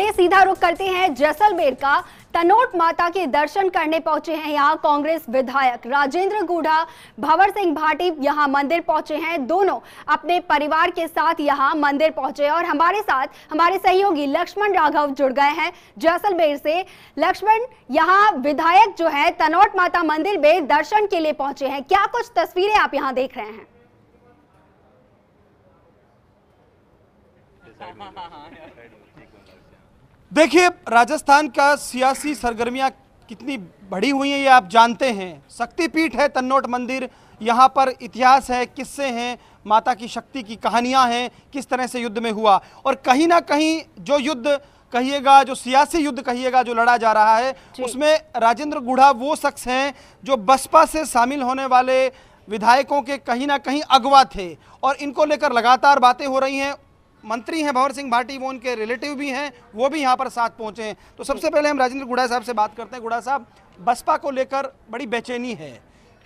पे सीधा रुख करते हैं जैसलमेर का तनोट माता के दर्शन करने पहुंचे हैं यहाँ कांग्रेस विधायक राजेंद्र गुढ़ा भवर सिंह भाटी यहाँ मंदिर पहुंचे हैं दोनों अपने परिवार के साथ यहाँ मंदिर पहुंचे और हमारे साथ हमारे सहयोगी लक्ष्मण राघव जुड़ गए हैं जैसलमेर से लक्ष्मण यहाँ विधायक जो है तनोट माता मंदिर में दर्शन के लिए पहुंचे हैं क्या कुछ तस्वीरें आप यहाँ देख रहे हैं हाँ हाँ हाँ देखिए राजस्थान का सियासी सरगर्मियां कितनी बढ़ी हुई हैं ये आप जानते हैं शक्तिपीठ है तन्नोट मंदिर यहाँ पर इतिहास है किस्से हैं माता की शक्ति की कहानियाँ हैं किस तरह से युद्ध में हुआ और कहीं ना कहीं जो युद्ध कहिएगा जो सियासी युद्ध कहिएगा जो लड़ा जा रहा है उसमें राजेंद्र गुढ़ा वो शख्स हैं जो बसपा से शामिल होने वाले विधायकों के कहीं ना कहीं अगवा थे और इनको लेकर लगातार बातें हो रही हैं मंत्री हैं भंवर सिंह भाटी वो उनके रिलेटिव भी हैं वो भी यहाँ पर साथ पहुँचे हैं तो सबसे पहले हम राजेंद्र गुड़ा साहब से बात करते हैं गुड़ा साहब बसपा को लेकर बड़ी बेचैनी है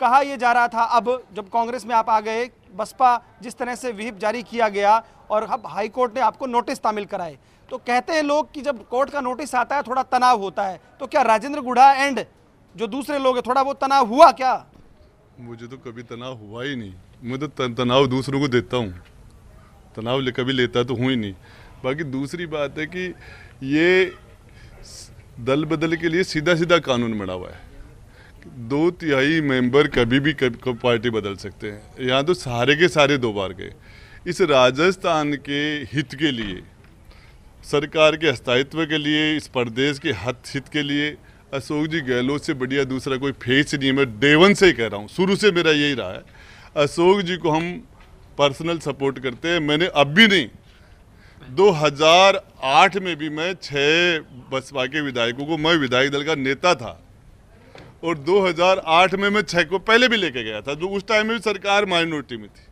कहा यह जा रहा था अब जब कांग्रेस में आप आ गए बसपा जिस तरह से विहिप जारी किया गया और अब हाईकोर्ट ने आपको नोटिस तामिल कराए तो कहते हैं लोग कि जब कोर्ट का नोटिस आता है थोड़ा तनाव होता है तो क्या राजेंद्र गुढ़ा एंड जो दूसरे लोग हैं थोड़ा वो तनाव हुआ क्या मुझे तो कभी तनाव हुआ ही नहीं मैं तो तनाव दूसरों को देता हूँ तनाव ले कभी लेता तो हूँ ही नहीं बाकी दूसरी बात है कि ये दल बदल के लिए सीधा सीधा कानून बना हुआ है दो तिहाई मेंबर कभी भी कभी, कभी पार्टी बदल सकते हैं यहाँ तो सारे के सारे दो बार गए इस राजस्थान के हित के लिए सरकार के अस्तित्व के लिए इस प्रदेश के हथ हित के लिए अशोक जी गहलोत से बढ़िया दूसरा कोई फेस नहीं है मैं देवन से ही कह रहा हूँ शुरू से मेरा यही रहा है अशोक जी को हम पर्सनल सपोर्ट करते हैं मैंने अब भी नहीं 2008 में भी मैं छः बसपा के विधायकों को मैं विधायक दल का नेता था और 2008 में मैं छः को पहले भी लेके गया था जो उस टाइम में भी सरकार माइनॉरिटी में थी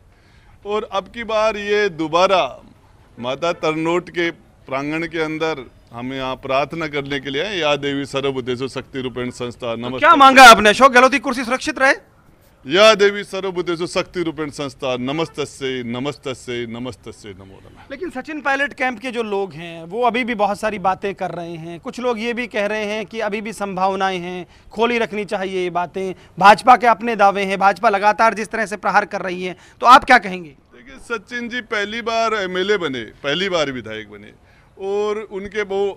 और अब की बार ये दोबारा माता तरनोट के प्रांगण के अंदर हम यहाँ प्रार्थना करने के लिए या देवी सर्वदेश शक्ति रूपेण संस्था नमस्कार तो क्या मांगा आपने अशोक गहलोत की कुर्सी सुरक्षित रहे या देवी सर्वभूतेषु शक्ति रूपेण संस्था नमस्त से नमस्त से नमस्त से नमो नम लेकिन सचिन पायलट कैंप के जो लोग हैं वो अभी भी बहुत सारी बातें कर रहे हैं कुछ लोग ये भी कह रहे हैं कि अभी भी संभावनाएं हैं खोली रखनी चाहिए ये बातें भाजपा के अपने दावे हैं भाजपा लगातार जिस तरह से प्रहार कर रही है तो आप क्या कहेंगे देखिए सचिन जी पहली बार एम बने पहली बार विधायक बने और उनके वो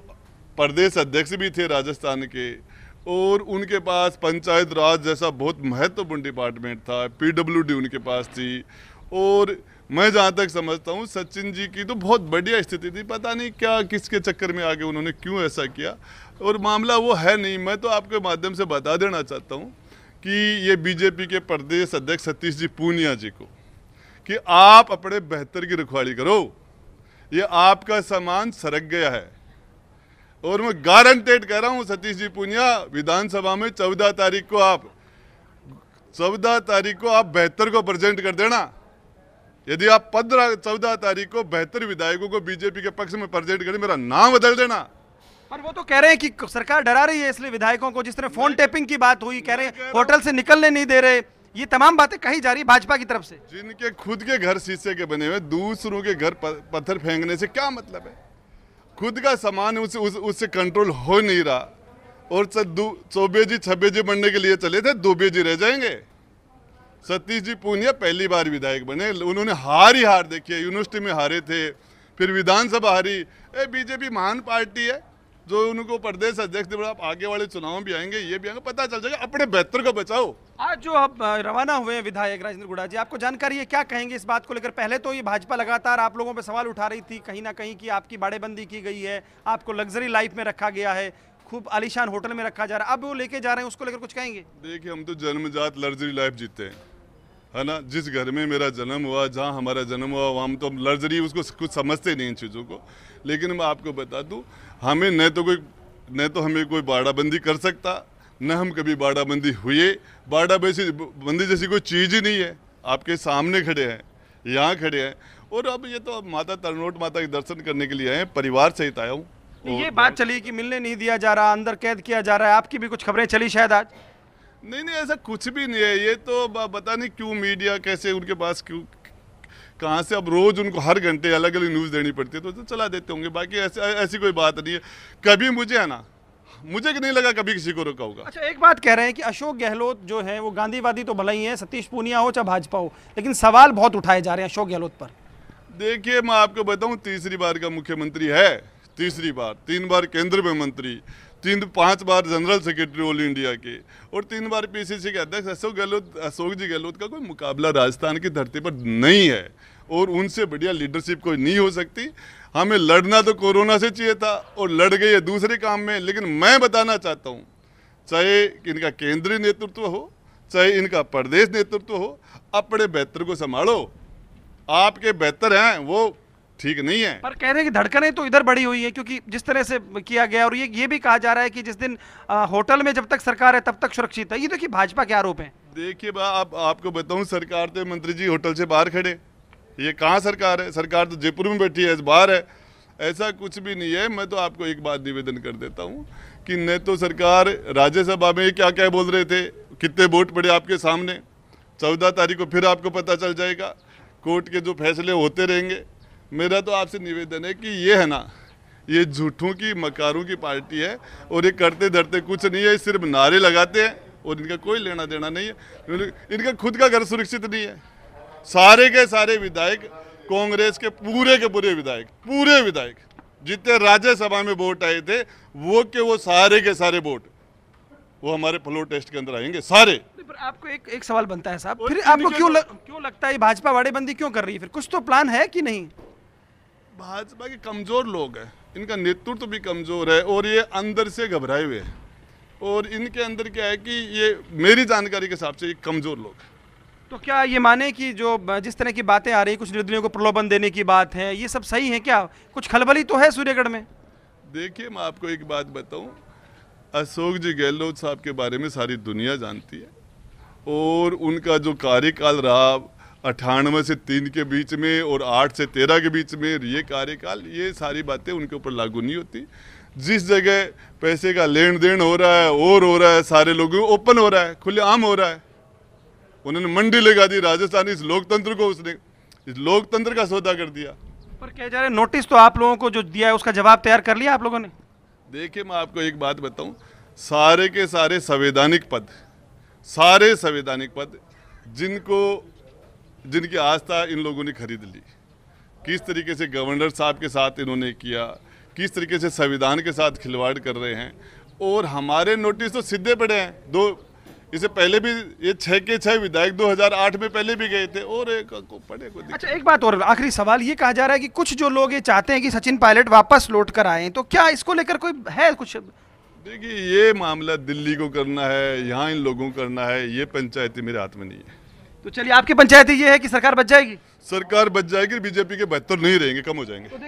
प्रदेश अध्यक्ष भी थे राजस्थान के और उनके पास पंचायत राज जैसा बहुत महत्वपूर्ण डिपार्टमेंट था पीडब्ल्यूडी उनके पास थी और मैं जहाँ तक समझता हूँ सचिन जी की तो बहुत बढ़िया स्थिति थी पता नहीं क्या किसके चक्कर में आगे उन्होंने क्यों ऐसा किया और मामला वो है नहीं मैं तो आपके माध्यम से बता देना चाहता हूँ कि ये बीजेपी के प्रदेश अध्यक्ष सतीश जी पूनिया जी को कि आप अपने बेहतर की रखवाली करो ये आपका सामान सरक गया है और मैं गारंटेड कह रहा हूँ सतीश जी पुनिया विधानसभा में चौदह तारीख को आप चौदह तारीख को आप बेहतर को प्रेजेंट कर देना यदि आप पंद्रह चौदह तारीख को बेहतर विधायकों को बीजेपी के पक्ष में प्रेजेंट करें मेरा नाम बदल देना पर वो तो कह रहे हैं कि सरकार डरा रही है इसलिए विधायकों को जिस तरह फोन टेपिंग की बात हुई कह रहे हैं होटल से निकलने नहीं दे रहे ये तमाम बातें कही जा रही है भाजपा की तरफ से जिनके खुद के घर शीशे के बने हुए दूसरों के घर पत्थर फेंकने से क्या मतलब है खुद का सामान उसे उस, उससे कंट्रोल हो नहीं रहा और चौबे जी छब्बे जी बनने के लिए चले थे दुबे जी रह जाएंगे सतीश जी पूनिया पहली बार विधायक बने उन्होंने हार ही हार देखी है यूनिवर्सिटी में हारे थे फिर विधानसभा हारी ए बीजेपी महान पार्टी है जो उनको प्रदेश अध्यक्ष आप आगे वाले चुनाव भी आएंगे ये भी आएंगे पता चल जाएगा अपने बेहतर को बचाओ आज जो आप रवाना हुए हैं विधायक राजेंद्र गुड़ा जी आपको जानकारी है क्या कहेंगे इस बात को लेकर पहले तो ये भाजपा लगातार आप लोगों पर सवाल उठा रही थी कहीं ना कहीं की आपकी बाड़ेबंदी की गई है आपको लग्जरी लाइफ में रखा गया है खूब आलिशान होटल में रखा जा रहा है अब वो लेके जा रहे हैं उसको लेकर कुछ कहेंगे देखिए हम तो जन्मजात लग्जरी लाइफ जीते हैं है ना जिस घर में मेरा जन्म हुआ जहाँ हमारा जन्म हुआ वहाँ हम तो लग्जरी उसको कुछ समझते नहीं इन चीज़ों को लेकिन मैं आपको बता दूँ हमें न तो कोई न तो हमें कोई बाड़ाबंदी कर सकता न हम कभी बाड़ाबंदी हुए बाड़ा बैसी बंदी जैसी कोई चीज़ ही नहीं है आपके सामने खड़े हैं यहाँ खड़े हैं और अब ये तो अब माता तरनोट माता के दर्शन करने के लिए आए हैं परिवार सहित आया हूँ ये बात चली कि मिलने नहीं दिया जा रहा अंदर कैद किया जा रहा है आपकी भी कुछ खबरें चली शायद आज नहीं नहीं ऐसा कुछ भी नहीं है ये तो पता नहीं क्यों मीडिया कैसे उनके पास क्यों कहाँ से अब रोज़ उनको हर घंटे अलग अलग न्यूज़ देनी पड़ती है तो, तो चला देते होंगे बाकी ऐसे ऐसी कोई बात नहीं है कभी मुझे है ना मुझे नहीं लगा कभी किसी को रोका होगा अच्छा एक बात कह रहे हैं कि अशोक गहलोत जो है वो गांधीवादी तो भला ही है सतीश पूनिया हो चाहे भाजपा हो लेकिन सवाल बहुत उठाए जा रहे हैं अशोक गहलोत पर देखिए मैं आपको बताऊँ तीसरी बार का मुख्यमंत्री है तीसरी बार तीन बार केंद्र में मंत्री तीन तो पांच बार जनरल सेक्रेटरी ऑल इंडिया के और तीन बार पीसीसी के अध्यक्ष अशोक गहलोत अशोक जी गहलोत का कोई मुकाबला राजस्थान की धरती पर नहीं है और उनसे बढ़िया लीडरशिप कोई नहीं हो सकती हमें लड़ना तो कोरोना से चाहिए था और लड़ गई है दूसरे काम में लेकिन मैं बताना चाहता हूँ चाहे इनका केंद्रीय नेतृत्व हो चाहे इनका प्रदेश नेतृत्व हो अपने बेहतर को संभालो आपके बेहतर हैं वो ठीक नहीं है पर कह रहे हैं कि धड़कने तो इधर बड़ी हुई है क्योंकि जिस तरह से किया गया और ये ये भी कहा जा रहा है कि जिस दिन आ, होटल में जब तक सरकार है तब तक सुरक्षित है ये देखिए भाजपा के आरोप है देखिए आप आपको बताऊं सरकार तो मंत्री जी होटल से बाहर खड़े ये कहाँ सरकार है सरकार तो जयपुर में बैठी है बाहर है ऐसा कुछ भी नहीं है मैं तो आपको एक बात निवेदन कर देता हूँ कि न तो सरकार राज्यसभा में क्या क्या बोल रहे थे कितने वोट पड़े आपके सामने चौदह तारीख को फिर आपको पता चल जाएगा कोर्ट के जो फैसले होते रहेंगे मेरा तो आपसे निवेदन है कि ये है ना ये झूठों की मकारों की पार्टी है और ये करते धरते कुछ नहीं है सिर्फ नारे लगाते हैं और इनका कोई लेना देना नहीं है इनका खुद का घर सुरक्षित नहीं है सारे के सारे विधायक कांग्रेस के पूरे के पूरे विधायक पूरे विधायक जितने राज्यसभा में वोट आए थे वो के वो सारे के सारे वोट वो हमारे फ्लो टेस्ट के अंदर आएंगे सारे पर आपको एक एक सवाल बनता है साहब फिर आपको क्यों लग, क्यों लगता है भाजपा वाड़ेबंदी क्यों कर रही है फिर कुछ तो प्लान है कि नहीं भाजपा के कमज़ोर लोग हैं इनका नेतृत्व तो भी कमज़ोर है और ये अंदर से घबराए हुए हैं और इनके अंदर क्या है कि ये मेरी जानकारी के हिसाब से ये कमज़ोर लोग हैं तो क्या ये माने कि जो जिस तरह की बातें आ रही कुछ निर्दलियों को प्रलोभन देने की बात है ये सब सही है क्या कुछ खलबली तो है सूर्यगढ़ में देखिए मैं आपको एक बात बताऊं अशोक जी गहलोत साहब के बारे में सारी दुनिया जानती है और उनका जो कार्यकाल रहा अठानवे से तीन के बीच में और आठ से तेरह के बीच में ये कार्यकाल ये सारी बातें उनके ऊपर लागू नहीं होती जिस जगह पैसे का लेन देन हो रहा है और हो रहा है सारे लोगों को ओपन हो रहा है खुलेआम हो रहा है उन्होंने मंडी लगा दी राजस्थान इस लोकतंत्र को उसने इस लोकतंत्र का सौदा कर दिया पर कह जा रहे नोटिस तो आप लोगों को जो दिया है उसका जवाब तैयार कर लिया आप लोगों ने देखिए मैं आपको एक बात बताऊं सारे के सारे संवैधानिक पद सारे संवैधानिक पद जिनको जिनकी आस्था इन लोगों ने खरीद ली किस तरीके से गवर्नर साहब के साथ इन्होंने किया किस तरीके से संविधान के साथ खिलवाड़ कर रहे हैं और हमारे नोटिस तो सीधे पड़े हैं दो इसे पहले भी ये छः के छः विधायक 2008 में पहले भी गए थे और एक को पड़े को अच्छा एक बात और आखिरी सवाल ये कहा जा रहा है कि कुछ जो लोग ये चाहते हैं कि सचिन पायलट वापस लौट कर आए तो क्या इसको लेकर कोई है कुछ देखिए ये मामला दिल्ली को करना है यहाँ इन लोगों को करना है ये पंचायती मेरे हाथ में नहीं है तो चलिए आपकी पंचायत ये है कि सरकार बच जाएगी सरकार बच जाएगी बीजेपी के बेहतर नहीं रहेंगे कम हो जाएंगे तो